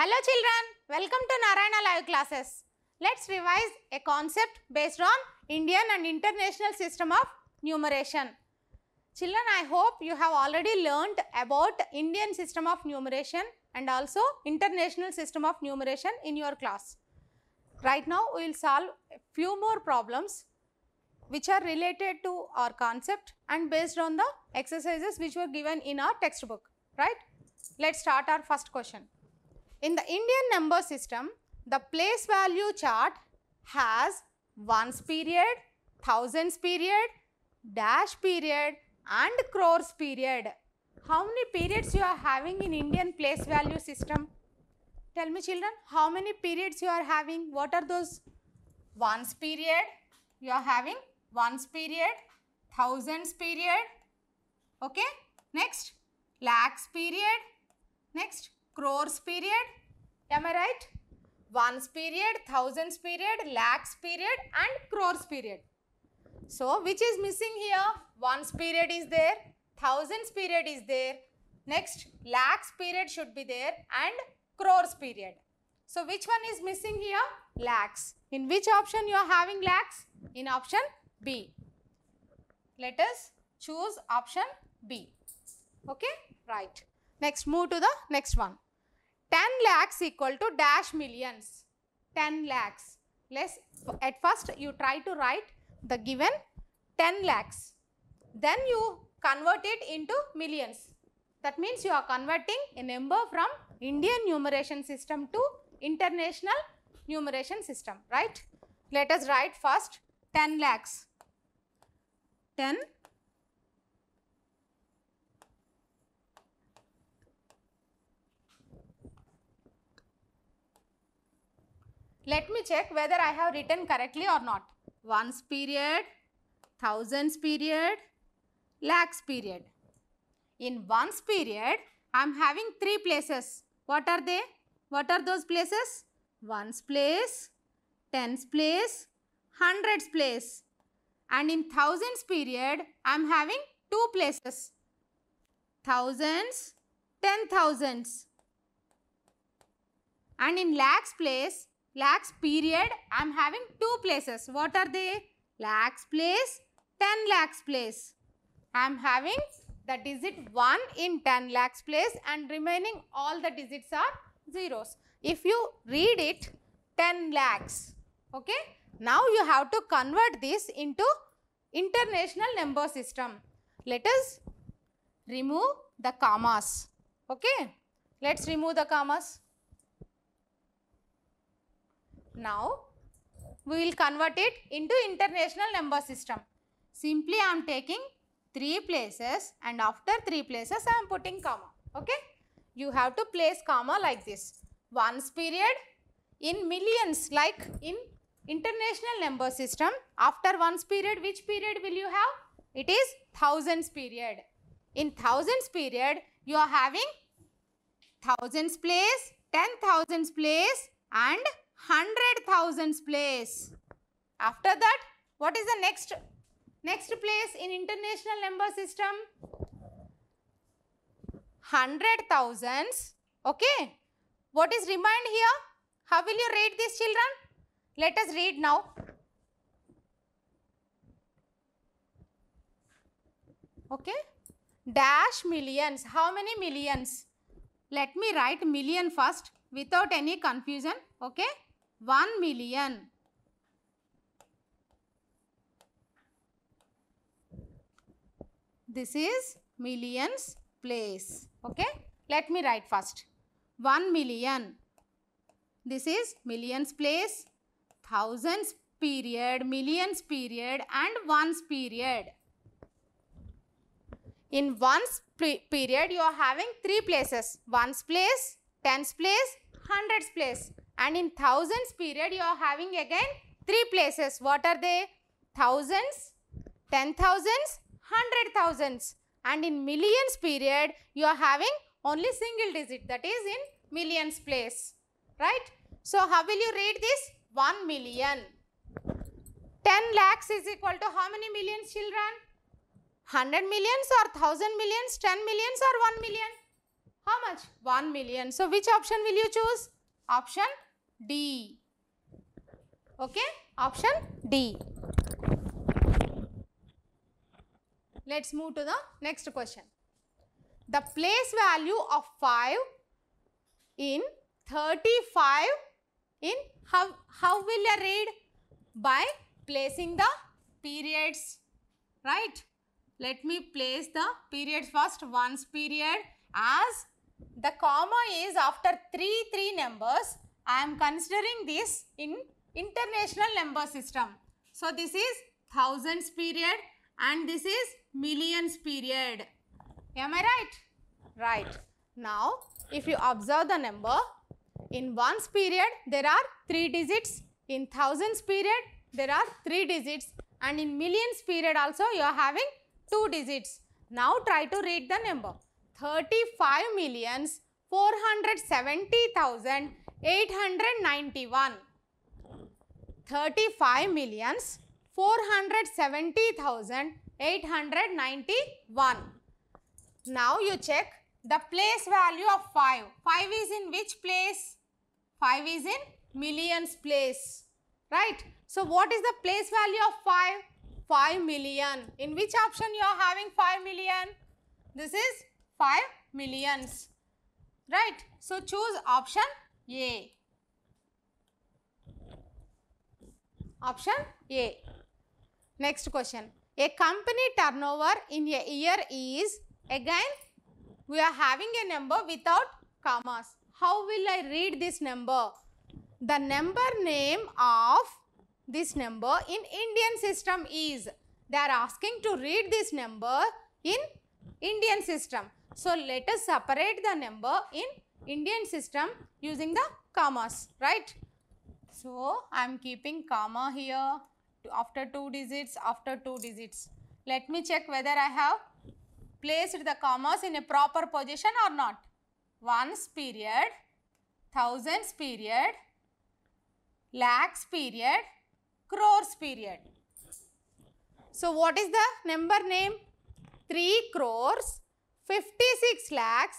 Hello children, welcome to Narayana Live classes. Let's revise a concept based on Indian and international system of numeration. Children, I hope you have already learnt about Indian system of numeration and also international system of numeration in your class. Right now, we will solve a few more problems which are related to our concept and based on the exercises which were given in our textbook, right. Let us start our first question. In the Indian number system, the place value chart has ones period, thousands period, dash period and crores period. How many periods you are having in Indian place value system? Tell me children, how many periods you are having? What are those? Ones period, you are having ones period, thousands period, okay? Next, lakhs period, next, crores period, am I right? Ones period, thousands period, lakhs period and crores period. So, which is missing here? Ones period is there, thousands period is there, next lakhs period should be there and crores period. So, which one is missing here? Lakhs. In which option you are having lakhs? In option B. Let us choose option B. Okay, right. Next, move to the next one. 10 lakhs equal to dash millions. 10 lakhs. Let's at first you try to write the given 10 lakhs. Then you convert it into millions. That means you are converting a number from Indian numeration system to international numeration system, right? Let us write first 10 lakhs. 10 Let me check whether I have written correctly or not. Once period, thousands period, lakhs period. In once period, I am having three places. What are they? What are those places? Ones place, tens place, hundreds place. And in thousands period, I am having two places. Thousands, ten thousands. And in lakhs place, lakhs period I am having two places. What are they? Lakhs place, 10 lakhs place. I am having the digit 1 in 10 lakhs place and remaining all the digits are zeros. If you read it 10 lakhs, okay. Now you have to convert this into international number system. Let us remove the commas, okay. Let us remove the commas. Now, we will convert it into international number system. Simply I am taking 3 places and after 3 places I am putting comma. Okay? You have to place comma like this. Once period in millions like in international number system. After once period which period will you have? It is thousands period. In thousands period you are having thousands place, ten thousands place and hundred thousands place. After that, what is the next next place in international number system? Hundred thousands. Okay. What is remind here? How will you read these children? Let us read now. Okay. Dash millions. How many millions? Let me write million first without any confusion. Okay. 1 million. This is millions place. Okay. Let me write first. 1 million. This is millions place, thousands period, millions period and ones period. In ones period, you are having three places. Ones place, tens place, hundreds place and in thousands period you are having again three places. What are they? Thousands, ten thousands, hundred thousands and in millions period you are having only single digit that is in millions place. Right? So, how will you read this? 1 million. 10 lakhs is equal to how many millions children? 100 millions or 1000 millions, 10 millions or 1 million? How much? 1 million. So, which option will you choose? Option D. Okay, option D. Let's move to the next question. The place value of 5 in 35 in how, how will you read? By placing the periods, right? Let me place the periods first, once period as the comma is after 3, 3 numbers I am considering this in international number system. So, this is thousands period and this is millions period. Am I right? Right. Now, if you observe the number, in ones period there are 3 digits, in thousands period there are 3 digits and in millions period also you are having 2 digits. Now, try to read the number. 35 millions 470,000 891 35 millions 470,891. Now you check the place value of 5. 5 is in which place? 5 is in millions place, right? So, what is the place value of 5? 5 million. In which option you are having 5 million? This is 5 millions, right? So, choose option a. Option A. Next question. A company turnover in a year is again we are having a number without commas. How will I read this number? The number name of this number in Indian system is they are asking to read this number in Indian system. So, let us separate the number in Indian system using the commas, right. So, I am keeping comma here after two digits, after two digits. Let me check whether I have placed the commas in a proper position or not. Once period, thousands period, lakhs period, crores period. So, what is the number name? 3 crores, 56 lakhs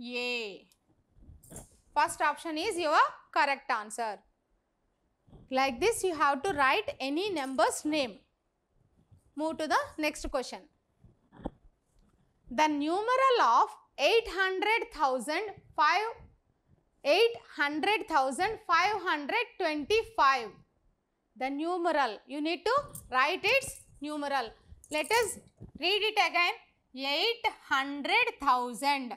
A. First option is your correct answer. Like this you have to write any number's name. Move to the next question. The numeral of 800,525 800,525 the numeral you need to write its numeral let us read it again 800,000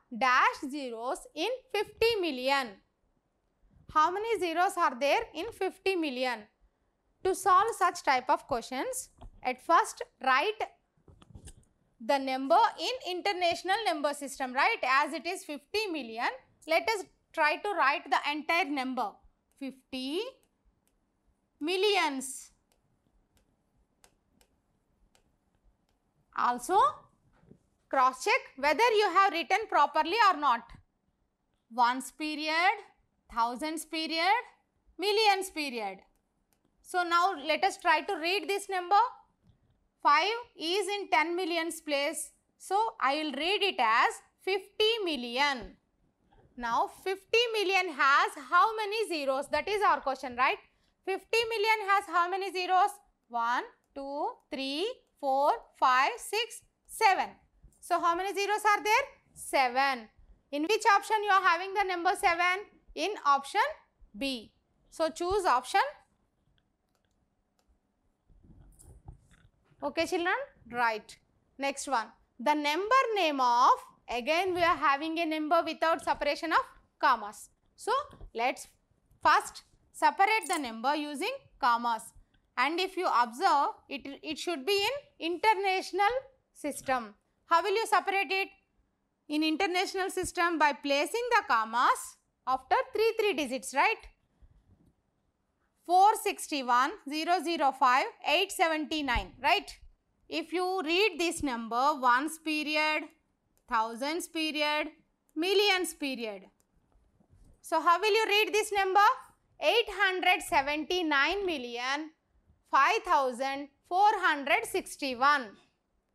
dash zeros in 50 million. How many zeros are there in 50 million? To solve such type of questions, at first write the number in international number system, right? As it is 50 million, let us try to write the entire number 50 millions. Also cross check whether you have written properly or not. Once period, thousands period, millions period. So, now let us try to read this number. 5 is in 10 millions place. So, I will read it as 50 million. Now, 50 million has how many zeros? That is our question, right? 50 million has how many zeros? 1, 2, 3, 4, 5, 6, 7. So, how many zeros are there? 7. In which option you are having the number 7? In option B. So, choose option. Okay children? Right. Next one. The number name of, again we are having a number without separation of commas. So, let us first separate the number using commas and if you observe it, it should be in international system. How will you separate it? In international system by placing the commas after 3 3 digits, right? 461, 005, 879, right? If you read this number ones period, thousands period, millions period. So, how will you read this number? 879 million 5461.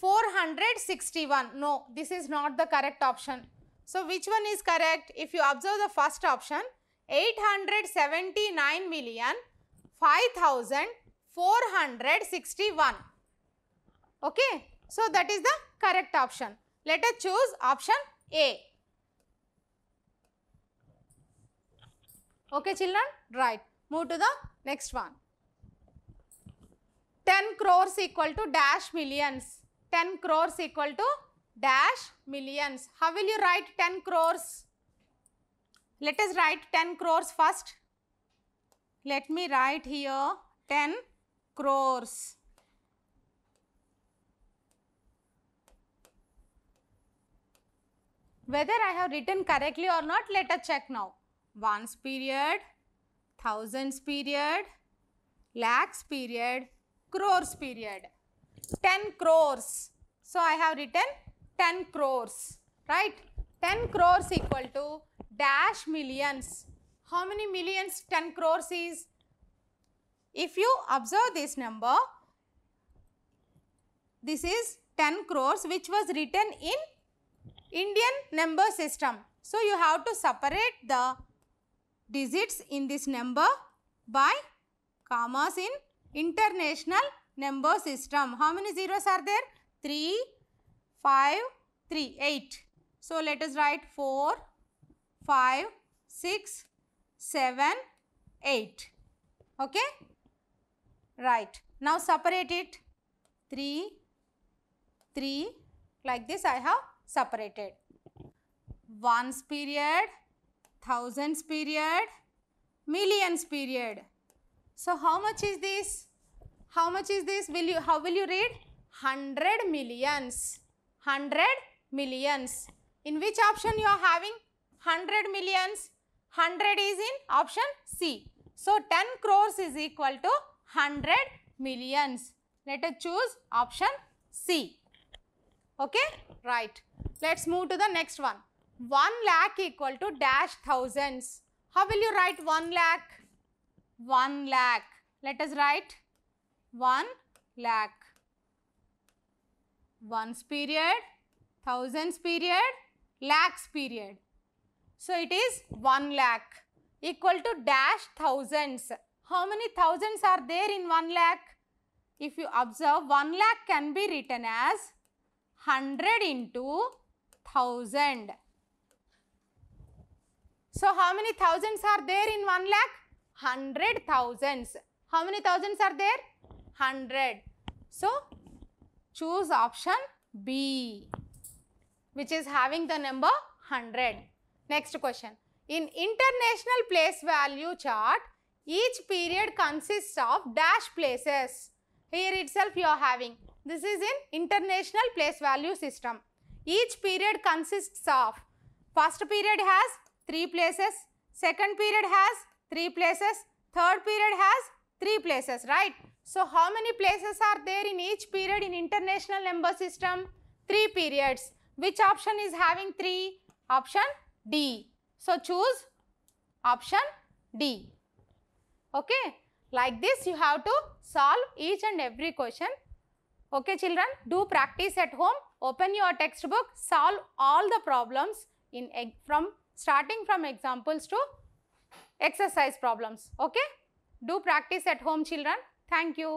461. No, this is not the correct option. So, which one is correct? If you observe the first option, 879 million 5461. Okay. So, that is the correct option. Let us choose option A. Okay children? Right. Move to the next one. 10 crores equal to dash millions. 10 crores equal to dash millions. How will you write 10 crores? Let us write 10 crores first. Let me write here 10 crores. Whether I have written correctly or not, let us check now. Ones period, thousands period, lakhs period, crores period. 10 crores. So, I have written 10 crores, right? 10 crores equal to dash millions. How many millions 10 crores is? If you observe this number, this is 10 crores which was written in Indian number system. So, you have to separate the digits in this number by commas in international number system. How many zeros are there? 3, 5, 3, 8. So, let us write 4, 5, 6, 7, 8. Okay? Right. Now, separate it. 3, 3. Like this I have separated. Ones period, thousands period, millions period. So, how much is this? How much is this? Will you, how will you read? 100 millions. 100 millions. In which option you are having? 100 millions. 100 is in option C. So, 10 crores is equal to 100 millions. Let us choose option C. Okay? Right. Let us move to the next one. 1 lakh equal to dash thousands. How will you write 1 lakh? 1 lakh. Let us write 1 lakh. Once period, thousands period, lakhs period. So, it is 1 lakh equal to dash thousands. How many thousands are there in 1 lakh? If you observe 1 lakh can be written as 100 into 1000. So, how many thousands are there in 1 lakh? 100 thousands. How many thousands are there? 100. So, choose option B which is having the number 100. Next question. In international place value chart, each period consists of dash places. Here itself you are having. This is in international place value system. Each period consists of first period has 3 places, second period has 3 places, third period has 3 places, right? So how many places are there in each period in international number system? 3 periods. Which option is having 3? Option D. So choose option D. Okay. Like this you have to solve each and every question. Okay children, do practice at home. Open your textbook, solve all the problems in from starting from examples to exercise problems. Okay. Do practice at home children. Thank you.